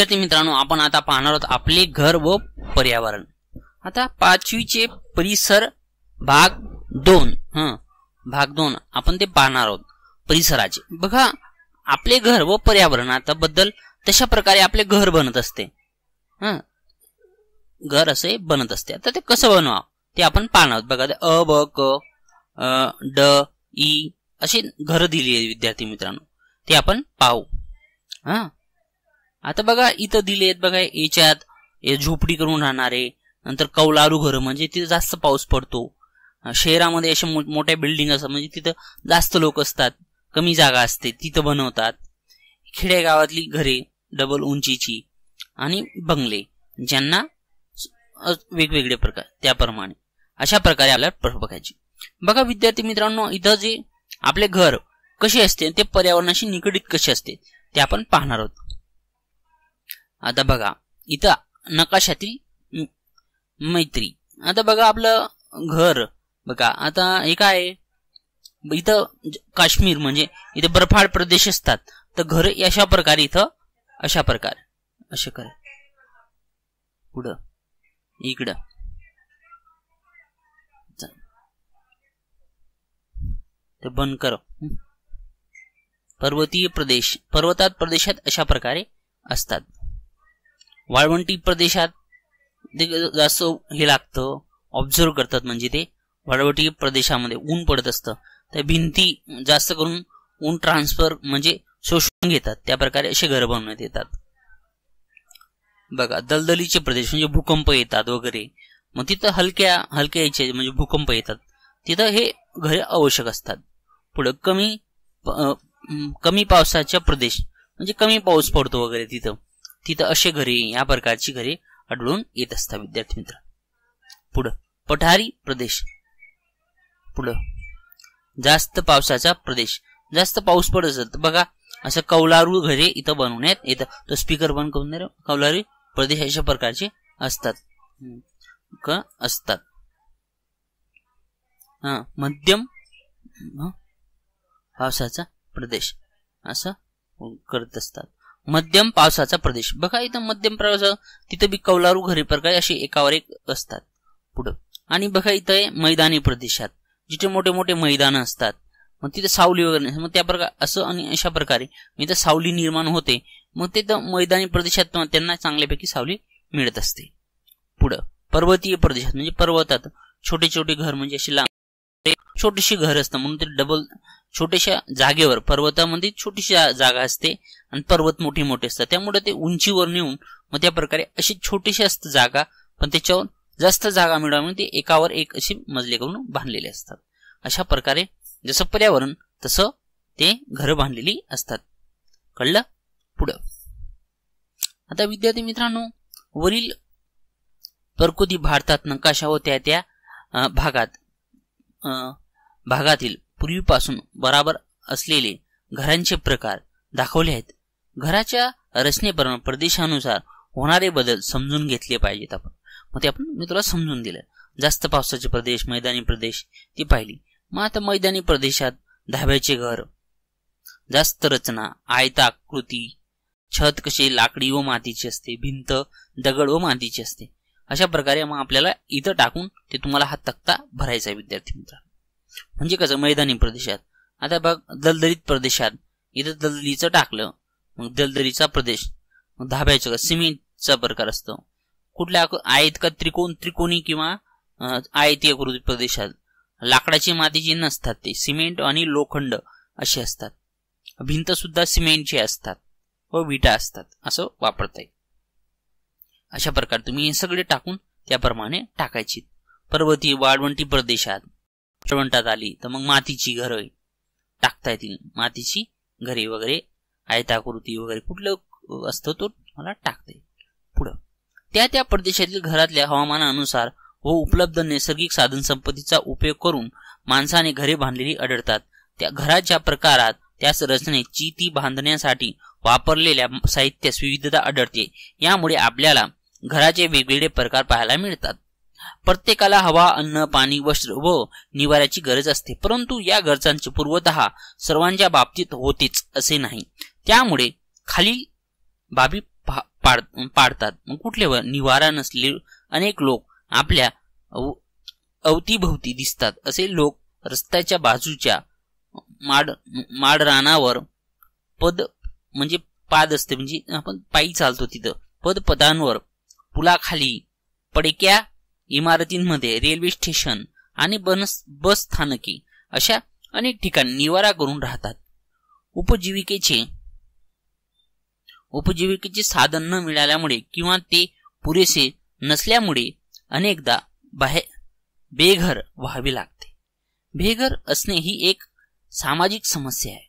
विद्यार्थी मित्रांनो आपण आता पाहणार आहोत आपले घर व पर्यावरण आता पाचवीचे परिसर भाग दोन ह भाग दोन आपण ते पाहणार आहोत परिसराचे बघा आपले घर व आता बद्दल तशा प्रकारे आपले घर बनत असते हा घर असे बनत असते आता ते कसं बनवा ते आपण पाहणार आहोत बघा अ ब क ड ई असे घर दिली विद्यार्थी मित्रांनो ते आपण पाहू हा आता बघा इथं दिले आहेत बघा याच्यात झोपडी करून राहणारे नंतर कौलारू घर म्हणजे तिथे जास्त पाऊस पडतो शहरामध्ये अशा मोठ्या बिल्डिंग असतात म्हणजे तिथं जास्त लोक असतात कमी जागा असते तिथं बनवतात खेडेगावातली घरे डबल उंचीची आणि बंगले ज्यांना वेगवेगळे प्रकार त्याप्रमाणे अशा प्रकारे आपल्याला बघायची बघा विद्यार्थी मित्रांनो इथं जे आपले घर कसे असते ते पर्यावरणाशी निगडीत कसे असते ते आपण पाहणार आहोत आता बघा इथं नकाशातील मैत्री आता बघा आपलं घर बघा आता हे काय इथं काश्मीर म्हणजे इथे बर्फाळ प्रदेश असतात तर घर अशा प्रकारे इथं अशा प्रकार असे कर पुढं इकडं ते बंद कर पर्वतीय प्रदेश पर्वतात प्रदेशात अशा प्रकारे असतात वाळवंटी प्रदेशात जास्त हे लागतं ऑब्झर्व करतात म्हणजे ते वाळवंटी प्रदेशामध्ये ऊन पडत असतं त्या भिंती जास्त करून ऊन ट्रान्सफर म्हणजे शोषून घेतात त्या प्रकारे असे घर बनवण्यात येतात बघा दलदलीचे प्रदेश म्हणजे भूकंप येतात वगैरे मग तिथं हलक्या हलक्या याचे म्हणजे भूकंप येतात तिथं हे घरे आवश्यक असतात पुढं कमी कमी पावसाच्या प्रदेश म्हणजे कमी पाऊस पडतो वगैरे तिथं तिथं असे घरे या प्रकारची घरे आढळून येत असतात विद्यार्थी मित्र पुढं पठारी प्रदेश पुढं जास्त पावसाचा प्रदेश जास्त पाऊस पडत असेल बघा असं कौलारू घरे इथं बनवण्यात येतं तो स्पीकर बंद करून कौलारू प्रदेश अशा प्रकारचे असतात असतात हा मध्यम पावसाचा प्रदेश असं करत असतात मध्यम पावसाचा प्रदेश बघा इथं मध्यम प्रवास तिथं बी कौलारू घरी प्रकार असे एकावर एक असतात पुढं आणि बघा इथं मैदानी प्रदेशात जिथे मोठे मोठे मैदान असतात मग तिथे सावली वगैरे मग त्या प्रकार असं आणि अशा प्रकारे इथं सावली निर्माण होते मग ते मैदानी प्रदेशात त्यांना चांगल्यापैकी सावली मिळत असते पुढं पर्वतीय प्रदेशात म्हणजे पर्वतात छोटे छोटे घर म्हणजे अशी लांब ते छोटीशी घर असतं म्हणून ते डबल छोट्याशा जागेवर पर्वतामध्ये छोटीशी जागा असते आणि पर्वत मोठी मोठे असतात त्यामुळे ते उंचीवर नेऊन मग त्या प्रकारे अशी छोटीशी असते जागा पण त्याच्यावर जास्त जागा मिळवा म्हणून ते एकावर एक अशी मजले करून बांधलेले असतात अशा प्रकारे जसं पर्यावरण तसं ते घर बांधलेली असतात कळलं पुढं आता विद्यार्थी मित्रांनो वरील प्रकृती भारतात नकाशा त्या त्या भागात भागातील पूर्वीपासून बराबर असलेले घरांचे प्रकार दाखवले आहेत घराच्या रचनेप्रमाणे प्रदेशानुसार होणारे बदल समजून घेतले पाहिजेत आपण मग ते आपण मी तुला समजून दिलं जास्त पावसाचे प्रदेश मैदानी प्रदेश ती पाहिली मग आता मैदानी प्रदेशात धाब्याचे घर जास्त रचना आयताकृती छत कशी लाकडी व मातीची असते भिंत दगड व मातीची असते अशा प्रकारे मग आपल्याला इथं टाकून ते तुम्हाला हा तक्ता भरायचा आहे विद्यार्थी मित्र म्हणजे कसं मैदानी प्रदेशात आता बघ दलदलीत प्रदेशात इथं दलदलीचं टाकलं मग दलदलीचा प्रदेश मग धाब्याचं सिमेंटचा प्रकार असतो कुठल्या आयतका का त्रिकोण त्रिकोणी किंवा आयतीय कृती प्रदेशात लाकडाची माती जी नसतात ते सिमेंट आणि लोखंड असे असतात भिंत सुद्धा सिमेंटची असतात व विटा असतात असं वापरता येईल अशा प्रकारे तुम्ही हे सगळे टाकून त्याप्रमाणे टाकायची पर्वती वाळवंटी प्रदेशात वाळवंटात आली तर मग मातीची घरं टाकता येतील मातीची घरे वगैरे आयताकृती वगैरे कुठलं असतं तो मला टाकता येईल पुढं त्या त्या प्रदेशातील घरातल्या हवामानानुसार व उपलब्ध नैसर्गिक साधनसंपत्तीचा उपयोग करून माणसाने घरे बांधलेली आढळतात त्या घराच्या प्रकारात त्याच रचनेची ती बांधण्यासाठी वापरलेल्या साहित्यास विविधता आढळते यामुळे आपल्याला घराचे वेगवेगळे प्रकार पाहायला मिळतात प्रत्येकाला हवा अन्न पाणी वस्त्र व निवाऱ्याची गरज असते परंतु या गरजांची पूर्वत सर्वांच्या बाबतीत होतेच असे नाही त्यामुळे खाली बाबी पाड पाडतात कुठले निवारा नसले अनेक लोक आपल्या अवतीभवती दिसतात असे लोक रस्त्याच्या बाजूच्या माड माडरानावर पद म्हणजे पाद असते म्हणजे आपण पायी चालतो तिथं पद पुलाखाली पडक्या इमारतींमध्ये रेल्वे स्टेशन आणि बस स्थानके अशा अनेक ठिकाणी निवारा करून राहतात उपजीविकेचे उपजीविकेचे साधन न मिळाल्यामुळे किंवा ते पुरेसे नसल्यामुळे अनेकदा बाहेर बेघर व्हावे लागते बेघर असणे ही एक सामाजिक समस्या आहे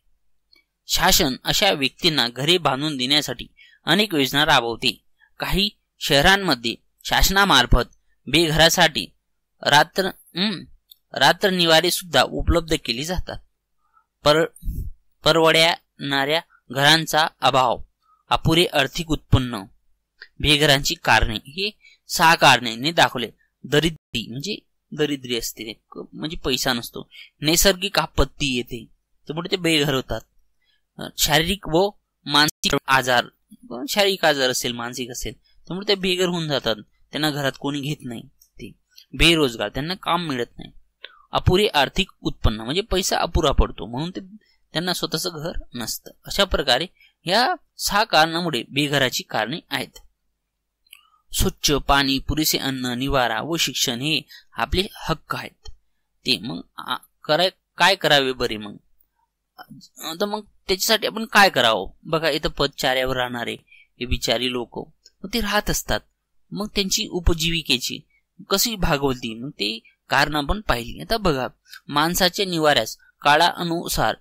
शासन अशा व्यक्तींना घरे बांधून देण्यासाठी अनेक योजना राबवते काही शहरांमध्ये शासनामार्फत बेघरासाठी रात्र रात्र निवारे सुद्धा उपलब्ध केली जातात पर परवडणाऱ्या घरांचा अभाव अपुरे आर्थिक उत्पन्न बेघरांची कारणे ही सहा कारणे दाखवले दरिद्री म्हणजे दरिद्री असते म्हणजे पैसा नसतो नैसर्गिक आपत्ती येते त्यामुळे ते बेघर होतात शारीरिक व मानसिक आजार शारीरिक आजार असेल मानसिक असेल त्यामुळे ते बेघर होऊन जातात त्यांना घरात कोणी घेत नाही ते बेरोजगार त्यांना काम मिळत नाही अपुरे आर्थिक उत्पन्न म्हणजे पैसा अपुरा पडतो म्हणून ते त्यांना स्वतःचं घर नसतं अशा प्रकारे या सहा कारणामुळे बेघराची कारणे आहेत स्वच्छ पाणी पुरेसे अन्न निवारा व शिक्षण हे आपले हक्क आहेत ते मग कराय काय करावे बरे मग आता मग त्याच्यासाठी आपण काय करावं बघा इथं पद चाऱ्यावर राहणारे हे बिचारी लोक मग ते राहत असतात मग त्यांची उपजीविकेची कशी भागवती मग ते कारण आपण पाहिली आता बघा माणसाच्या निवाऱ्यास काळानुसार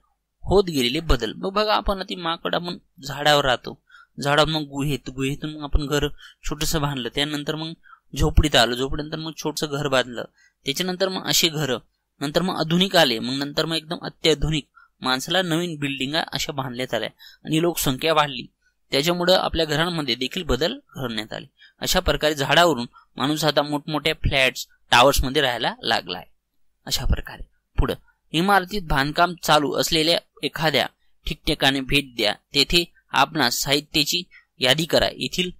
होत गेलेले बदल मग बघा आपण ती माकड आपण झाडावर राहतो झाडावर मग गुहेत गुहेतून मग आपण घर छोटस बांधलं त्यानंतर मग झोपडीत आलो झोपडीनंतर मग छोटस घर बांधलं त्याच्यानंतर मग असे घर नंतर मग आधुनिक आले मग नंतर मग एकदम अत्याधुनिक माणसाला नवीन बिल्डिंगा अशा बांधल्यात आल्या आणि लोकसंख्या वाढली त्याच्यामुळे आपल्या घरांमध्ये देखील बदल करण्यात आले अशा प्रकारे झाडावरून माणूस आता मोठमोठ्या फ्लॅट्स टावर्समध्ये राहायला लागला आहे अशा प्रकारे पुढं इमारतीत बांधकाम चालू असलेल्या एखाद्या ठिकठिकाणी भेट द्या तेथे आपणास साहित्याची यादी करा येथील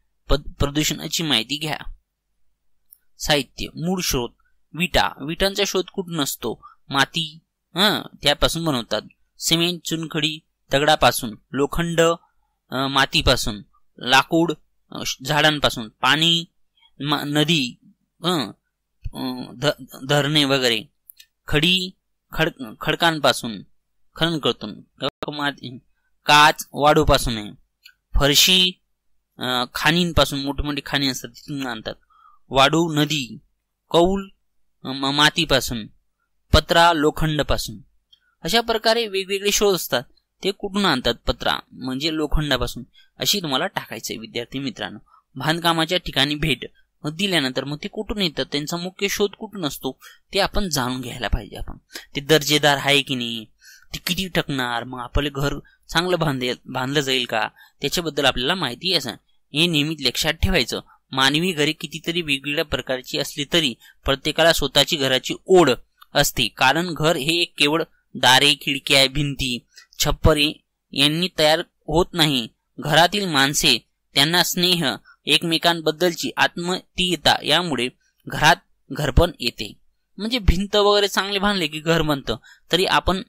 प्रदूषणाची माहिती घ्या साहित्य मूळ शोध विटा विटांचा शोध कुठून नसतो माती हा त्यापासून बनवतात सिमेंट चुनखडी दगडापासून लोखंड मातीपासून लाकूड झाडांपासून पाणी नदी धरणे वगैरे खडी खड खडकांपासून खनन करतो काच वाडूपासून आहे फरशी खाणींपासून मोठमोठी खाणी असतात तिथून आणतात वाडू नदी कौल मातीपासून पत्रा पासून अशा प्रकारे वेगवेगळे शोध असतात ते कुठून आणतात पत्रा म्हणजे लोखंडापासून अशी तुम्हाला टाकायचंय विद्यार्थी मित्रांनो बांधकामाच्या ठिकाणी भेट मग दिल्यानंतर मग ते कुठून येतात त्यांचा मुख्य शोध कुठून असतो ते आपण जाणून घ्यायला पाहिजे आपण ते दर्जेदार आहे की नाही ते किती टकणार मग आपले घर चांगलं बांधेल बांधलं जाईल का त्याच्याबद्दल आपल्याला माहिती असं हे नेहमी लक्षात ठेवायचं मानवी घरे कितीतरी वेगवेगळ्या प्रकारची असली तरी प्रत्येकाला स्वतःची घराची ओढ असते कारण घर हे एक केवळ दारे खिडक्या भिंती छप्परे यांनी तयार होत नाही घरातील माणसे त्यांना स्नेह एकमेकांबद्दलची आत्मतीयता यामुळे घरात घरपण येते म्हणजे भिंत वगैरे चांगले बांधले की घर बनतं तरी आपण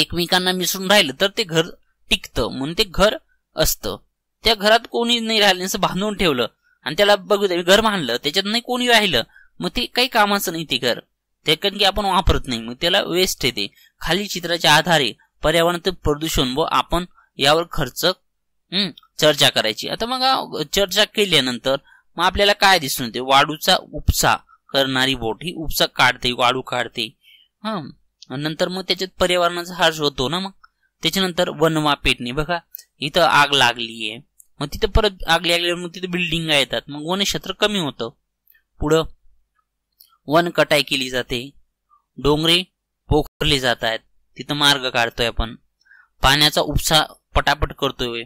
एकमेकांना मिसळून राहिलं तर ते घर टिकतं म्हणून ते घर असतं त्या घरात कोणी नाही राहिलं असं बांधून ठेवलं आणि त्याला बघू घर बांधलं त्याच्यात नाही कोणी राहिलं मग ते काही कामाचं नाही ते घर ते कारण की आपण वापरत नाही मग त्याला वेस्ट येते खाली चित्राच्या आधारे पर्यावरणातील प्रदूषण व आपण यावर खर्च चर्चा करायची आता मग चर्चा केल्यानंतर मग आपल्याला काय दिसून येते वाडूचा उपसा करणारी बोट ही उपसा काढते वाडू काढते हम्म नंतर मग त्याच्यात पर्यावरणाचा हर्ष होतो ना मग त्याच्यानंतर वनवा पेटणे बघा इथं आग लागली आहे मग तिथं परत आग लागल्यावर मग तिथं बिल्डिंग येतात मग वनक्षेत्र कमी होतं पुढं वन कटाई केली जाते डोंगरे पोखरले जात आहेत तिथं मार्ग काढतोय आपण पाण्याचा उपसा पटापट करतोय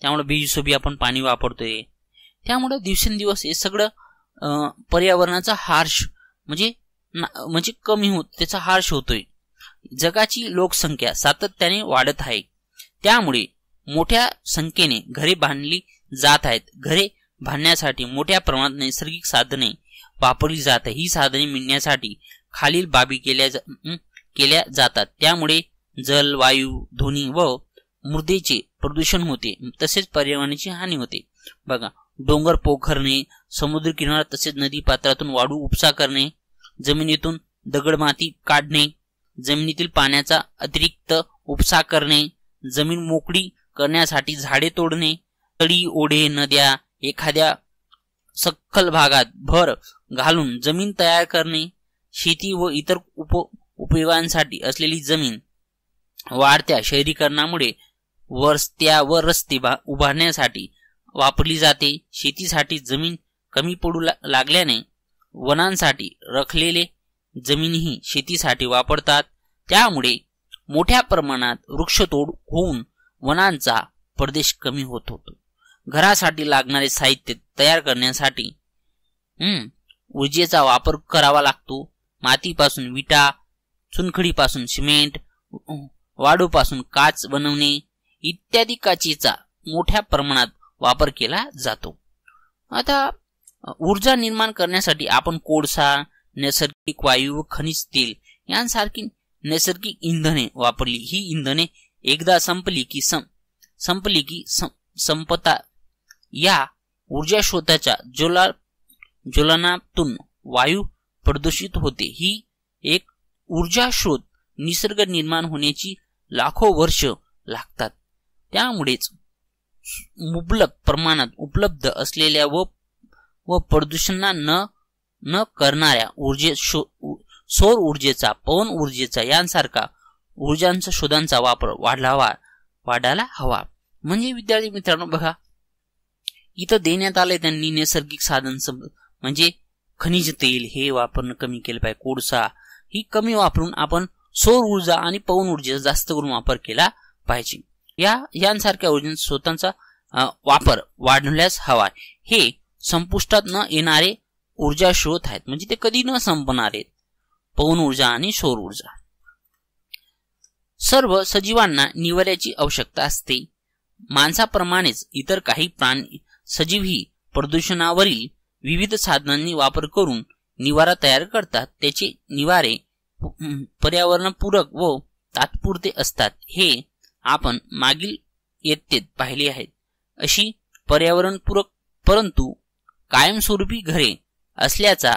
त्यामुळे बीजसोबी आपण पाणी वापरतोय त्यामुळे दिवसेंदिवस हे सगळं पर्यावरणाचा हार्श म्हणजे म्हणजे कमी होत त्याचा हार्श होतोय जगाची लोकसंख्या सातत्याने वाढत आहे त्यामुळे मोठ्या संख्येने घरे बांधली जात आहेत घरे बांधण्यासाठी मोठ्या प्रमाणात नैसर्गिक साधने वापरली जात ही साधने मिळण्यासाठी खालील बाबी केल्या जा केल्या जातात त्यामुळे जल वायू ध्वनी व मृदेचे प्रदूषण होते तसेच पर्यावरणाची हानी होते बघा डोंगर पोखरणे समुद्र समुद्रकिनारा तसेच नदी पात्रातून वाढू उपसा करणे जमिनीतून दगड माती काढणे जमिनीतील पाण्याचा अतिरिक्त उपसा करणे जमीन मोकळी करण्यासाठी झाडे तोडणे तळी ओढे नद्या एखाद्या सखल भागात भर घालून जमीन तयार करणे शेती व इतर उप उपयोगांसाठी असलेली जमीन वाढत्या शहरीकरणामुळे व रस्ते उभारण्यासाठी वापरली जाते शेतीसाठी जमीन कमी पडू लागल्याने वनांसाठी रखलेले जमीनही शेतीसाठी वापरतात त्यामुळे मोठ्या प्रमाणात वृक्षतोड होऊन वनांचा प्रदेश कमी होत होतो घरासाठी लागणारे साहित्य तयार करण्यासाठी ऊर्जेचा वापर करावा लागतो मातीपासून विटा चुनखडीपासून सिमेंट वाडूपासून काच बनवणे इत्यादी काचेचा मोठ्या प्रमाणात वापर केला जातो आता ऊर्जा निर्माण करण्यासाठी आपण कोळसा नैसर्गिक वायू खनिज तेल यांसारखी नैसर्गिक इंधने वापरली ही इंधने एकदा संपली की सं संपली की सं, संपता या ऊर्जा शोधाच्या ज्वला ज्वलनातून वायू प्रदूषित होते ही एक ऊर्जा शोध निसर्ग निर्माण होण्याची लाखो वर्ष लागतात त्यामुळेच मुबलक प्रमाणात उपलब्ध असलेल्या व व प्रदूषणा न न करणाऱ्या ऊर्जे सौर ऊर्जेचा पवन ऊर्जेचा यांसारखा ऊर्जांचा शोधांचा वापर वाढावा वाढायला हवा म्हणजे विद्यार्थी मित्रांनो बघा इथं देण्यात आले त्यांनी नैसर्गिक साधन म्हणजे खनिज तेल हे वापरणं कमी केलं पाहिजे कोळसा ही कमी वापरून आपण सौर ऊर्जा आणि पवन ऊर्जेचा जास्त करून वापर केला पाहिजे या यांसारख्या ऊर्जेचा स्वतःचा वापर वाढवल्यास हवा हे संपुष्टात न येणारे ऊर्जा स्रोत आहेत म्हणजे ते कधी न संपणारे पवन ऊर्जा आणि सौर ऊर्जा सर्व सजीवांना निवाऱ्याची आवश्यकता असते माणसाप्रमाणेच इतर काही प्राणी सजीवही प्रदूषणावरील विविध साधनांनी वापर करून निवारा तयार करतात त्याचे निवारे पर्यावरणपूरक व तात्पुरते असतात हे आपण मागील येत्तेत पाहिले आहेत अशी पर्यावरणपूरक परंतु कायमस्वरूपी घरे असल्याचा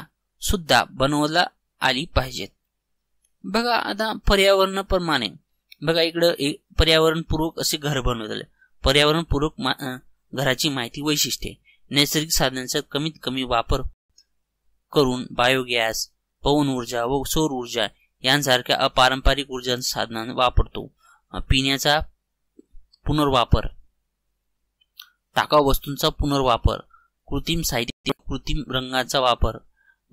सुद्धा बनवला आली पाहिजेत बघा आता पर्यावरणाप्रमाणे बघा इकडं पर्यावरणपूरक असे घर बनवले पर्यावरणपूरक मा घराची माहिती वैशिष्ट्ये नैसर्गिक साधनांचा कमीत कमी वापर करून बायोगॅस पवन ऊर्जा व सौर ऊर्जा यांसारख्या अपारंपरिक ऊर्जा साधनां वापरतो पिण्याचा पुनर्वापर टाकाव वस्तूंचा पुनर्वापर कृत्रिम साहित्य कृत्रिम रंगांचा वापर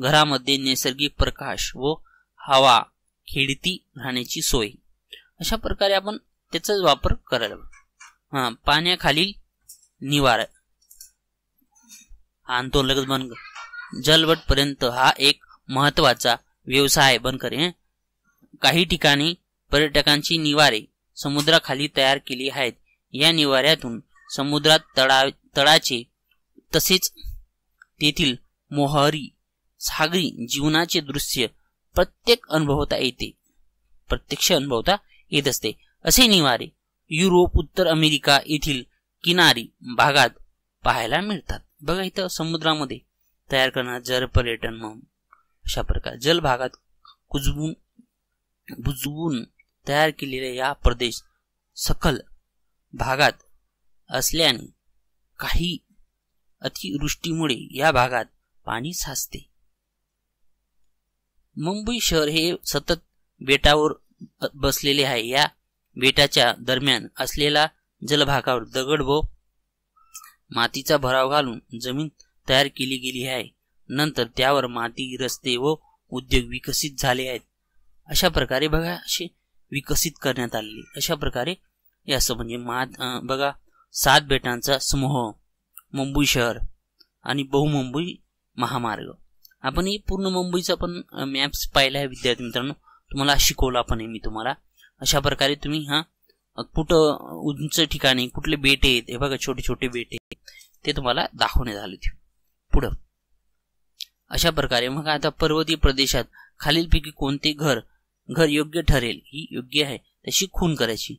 घरामध्ये नैसर्गिक प्रकाश व हवा खेळती राहण्याची सोय अशा प्रकारे आपण त्याचाच वापर करायला हा पाण्याखालील निवार आंदोलक बनग जलवटपर्यंत हा एक महत्वाचा व्यवसाय बनकर काही ठिकाणी पर्यटकांची निवारे समुद्राखाली तयार केली आहेत या निवाऱ्यातून समुद्रात तळा तळाचे तसेच तेथील मोहरी सागरी जीवनाचे दृश्य प्रत्येक अनुभवता येते प्रत्यक्ष अनुभवता येत असते असे निवारे युरोप उत्तर अमेरिका येथील किनारी भागात पाहायला मिळतात बघा इथं समुद्रामध्ये तयार करणार जल पर्यटन म्हणून अशा प्रकार जल भागात कुजवून बुजवून तयार केलेले या प्रदेश सखल भागात असल्याने काही अतिवृष्टीमुळे या भागात पाणी साचते मुंबई शहर हे सतत बेटावर बसलेले आहे या बेटाच्या दरम्यान असलेला जलभागावर दगड व मातीचा भराव घालून जमीन तयार केली गेली आहे नंतर त्यावर माती रस्ते व उद्योग विकसित झाले आहेत अशा प्रकारे बघा असे विकसित करण्यात आलेले अशा प्रकारे यास म्हणजे मात बघा सात बेटांचा समूह मुंबई शहर आणि बहुमुंबई महामार्ग आपण ही पूर्ण मुंबईचा पण मॅप्स पाहिला आहे विद्यार्थी मित्रांनो तुम्हाला शिकवला आपण मी तुम्हाला अशा प्रकारे तुम्ही हा कुठं उंच ठिकाणी कुठले बेटे आहेत हे बघा छोटे छोटे बेटे ते तुम्हाला दाखवण्यात आले होते पुढं अशा प्रकारे मग आता पर्वतीय प्रदेशात खालीलपैकी कोणते घर घर योग्य ठरेल ही योग्य आहे तशी खून करायची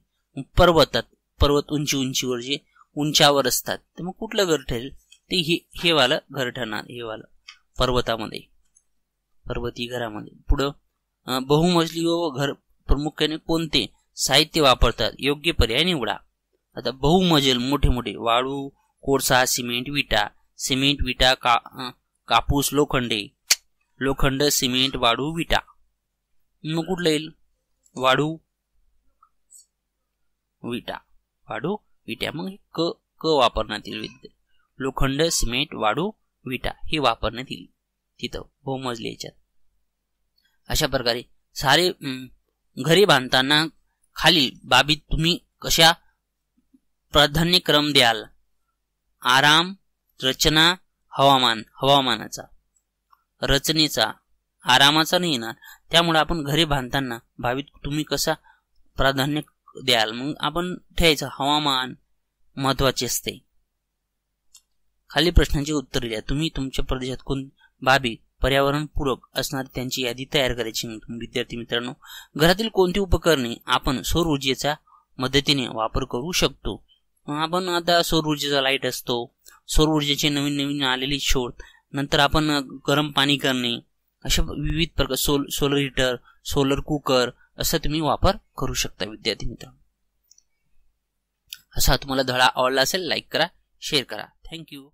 पर्वतात पर्वत उंची उंचीवर जे उंचावर असतात तर मग कुठलं घर ठरेल ते हे हे वालं घर ठरणार हे वालं पर्वतामध्ये पर्वती घरामध्ये पुढं बहुमजली व घर प्रामुख्याने कोणते साहित्य वापरतात योग्य पर्याय निवडा आता बहुमजल मोठे मोठे वाळू कोळसा सिमेंट विटा सिमेंट विटा का कापूस लोखंडे लोखंड सिमेंट वाढू विटा मग कुठलं येईल वाढू विटा वाढू विटा मग क क वापरण्यात येईल विद्य लोखंड सिमेंट वाढू विटा हे वापरण्यात येईल तिथं भोमजले याच्यात अशा प्रकारे सारे घरे बांधताना खालील बाबीत तुम्ही कशा प्राधान्यक्रम द्याल आराम रचना हवामान हवामानाचा रचनेचा आरामाचा नाही येणार त्यामुळे आपण घरी बांधताना भावीत तुम्ही कसा प्राधान्य द्याल मग आपण ठेवायचं हवामान महत्वाचे असते खाली प्रश्नांची उत्तर द्या तुम्ही तुमच्या प्रदेशात कोण बाबी पर्यावरणपूरक असणारी त्यांची यादी तयार करायची विद्यार्थी मित्रांनो घरातील कोणती उपकरणे आपण सौर ऊर्जेचा मदतीने वापर करू शकतो आपण आता सौर ऊर्जेचा लाईट असतो सौर ऊर्जेचे नवीन नवीन आलेली शोध नंतर आपण गरम पाणी करणे अशा विविध प्रकार सोल सोलर हिटर सोलर कुकर असा तुम्ही वापर करू शकता विद्यार्थी मित्र असा तुम्हाला धडा आवडला असेल लाईक करा शेअर करा थँक्यू